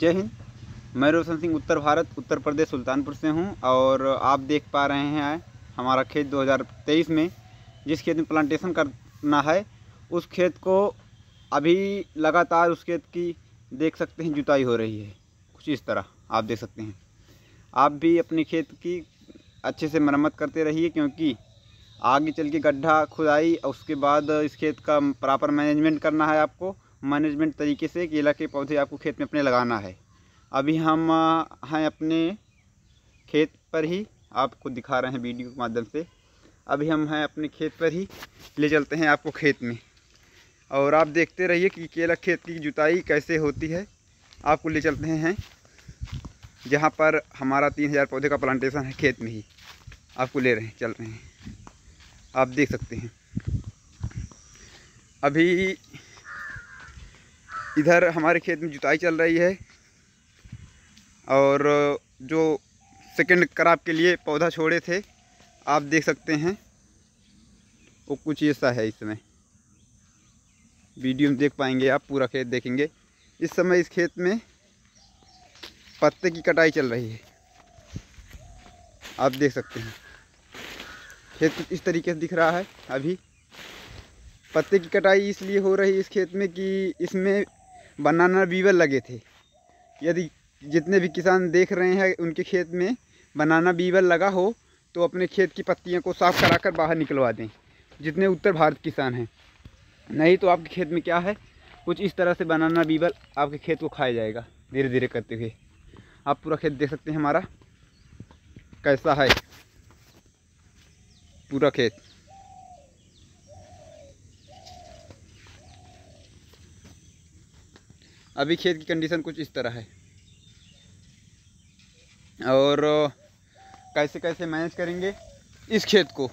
जय हिंद मैं रोशन सिंह उत्तर भारत उत्तर प्रदेश सुल्तानपुर से हूं और आप देख पा रहे हैं हमारा खेत 2023 में जिस खेत में प्लांटेशन करना है उस खेत को अभी लगातार उस खेत की देख सकते हैं जुताई हो रही है कुछ इस तरह आप देख सकते हैं आप भी अपने खेत की अच्छे से मरम्मत करते रहिए क्योंकि आगे चल के गड्ढा खुदाई उसके बाद इस खेत का प्रॉपर मैनेजमेंट करना है आपको मैनेजमेंट तरीके से केला के पौधे आपको खेत में अपने लगाना है अभी हम हैं अपने खेत पर ही आपको दिखा रहे हैं वीडियो के माध्यम से अभी हम हैं अपने खेत पर ही ले चलते हैं आपको खेत में और आप देखते रहिए कि केला खेत की जुताई कैसे होती है आपको ले चलते हैं जहाँ पर हमारा तीन हज़ार पौधे का प्लांटेशन है खेत में ही आपको ले रहे हैं चल रहे हैं आप देख सकते हैं अभी इधर हमारे खेत में जुताई चल रही है और जो सेकंड क्रॉप के लिए पौधा छोड़े थे आप देख सकते हैं वो कुछ ऐसा है इस समय वीडियो में देख पाएंगे आप पूरा खेत देखेंगे इस समय इस खेत में पत्ते की कटाई चल रही है आप देख सकते हैं खेत इस तरीके से दिख रहा है अभी पत्ते की कटाई इसलिए हो रही है इस खेत में कि इसमें बनाना बीवर लगे थे यदि जितने भी किसान देख रहे हैं उनके खेत में बनाना बीवर लगा हो तो अपने खेत की पत्तियों को साफ़ करा कर बाहर निकलवा दें जितने उत्तर भारत किसान हैं नहीं तो आपके खेत में क्या है कुछ इस तरह से बनाना बीवर आपके खेत को खाया जाएगा धीरे धीरे करते हुए आप पूरा खेत देख सकते हैं हमारा कैसा है पूरा खेत अभी खेत की कंडीशन कुछ इस तरह है और कैसे कैसे मैनेज करेंगे इस खेत को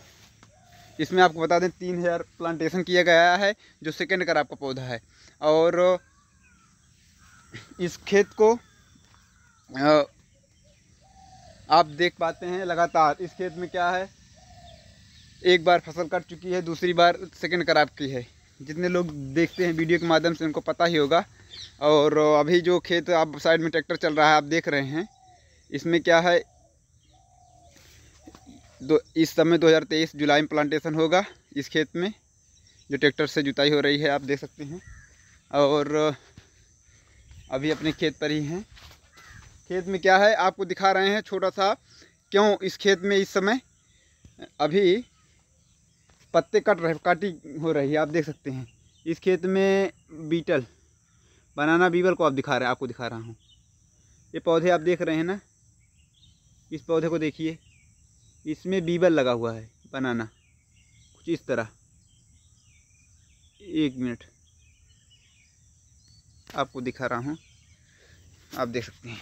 इसमें आपको बता दें तीन हज़ार प्लांटेशन किया गया है जो सेकेंड कर आपका पौधा है और इस खेत को आप देख पाते हैं लगातार इस खेत में क्या है एक बार फसल कट चुकी है दूसरी बार सेकेंड कराप की है जितने लोग देखते हैं वीडियो के माध्यम से उनको पता ही होगा और अभी जो खेत आप साइड में ट्रैक्टर चल रहा है आप देख रहे हैं इसमें क्या है दो इस समय 2023 जुलाई में प्लांटेशन होगा इस खेत में जो ट्रैक्टर से जुताई हो रही है आप देख सकते हैं और अभी अपने खेत पर ही हैं खेत में क्या है आपको दिखा रहे हैं छोटा सा क्यों इस खेत में इस समय अभी पत्ते कट रहे काटी हो रही है आप देख सकते हैं इस खेत में बीटल बनाना बीवर को आप दिखा रहे हैं आपको दिखा रहा हूँ ये पौधे आप देख रहे हैं ना इस पौधे को देखिए इसमें बीबल लगा हुआ है बनाना कुछ इस तरह एक मिनट आपको दिखा रहा हूँ आप देख सकते हैं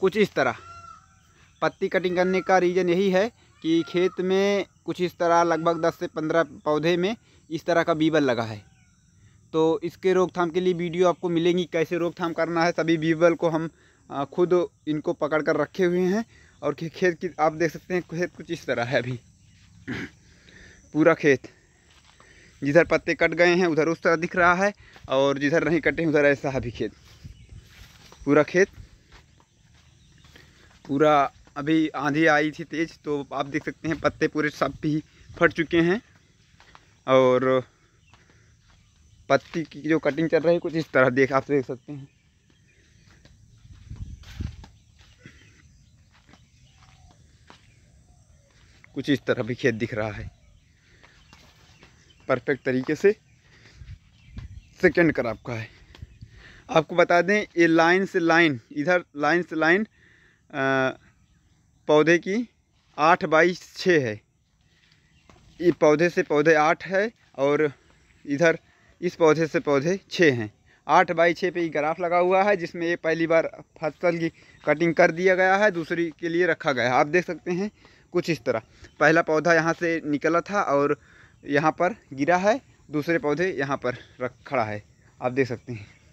कुछ इस तरह पत्ती कटिंग करने का रीज़न यही है कि खेत में कुछ इस तरह लगभग 10 से 15 पौधे में इस तरह का बीबल लगा है तो इसके रोकथाम के लिए वीडियो आपको मिलेंगी कैसे रोकथाम करना है सभी बीबल को हम खुद इनको पकड़ कर रखे हुए हैं और खेत की आप देख सकते हैं खेत कुछ इस तरह है अभी पूरा खेत जिधर पत्ते कट गए हैं उधर उस तरह दिख रहा है और जिधर नहीं कटे उधर ऐसा है अभी खेत पूरा खेत पूरा अभी आंधी आई थी तेज़ तो आप देख सकते हैं पत्ते पूरे सब भी फट चुके हैं और पत्ती की जो कटिंग चल रही है कुछ इस तरह देख आप देख सकते हैं कुछ इस तरह भी खेत दिख रहा है परफेक्ट तरीके से सेकेंड क्रॉप का है आपको बता दें ये लाइन से लाइन इधर लाइन से लाइन पौधे की आठ बाई छः है ये पौधे से पौधे आठ है और इधर इस पौधे से पौधे छः हैं आठ बाई छः पे ये ग्राफ लगा हुआ है जिसमें ये पहली बार फसल की कटिंग कर दिया गया है दूसरी के लिए रखा गया है आप देख सकते हैं कुछ इस तरह पहला पौधा यहाँ से निकला था और यहाँ पर गिरा है दूसरे पौधे यहाँ पर रख खड़ा है आप देख सकते हैं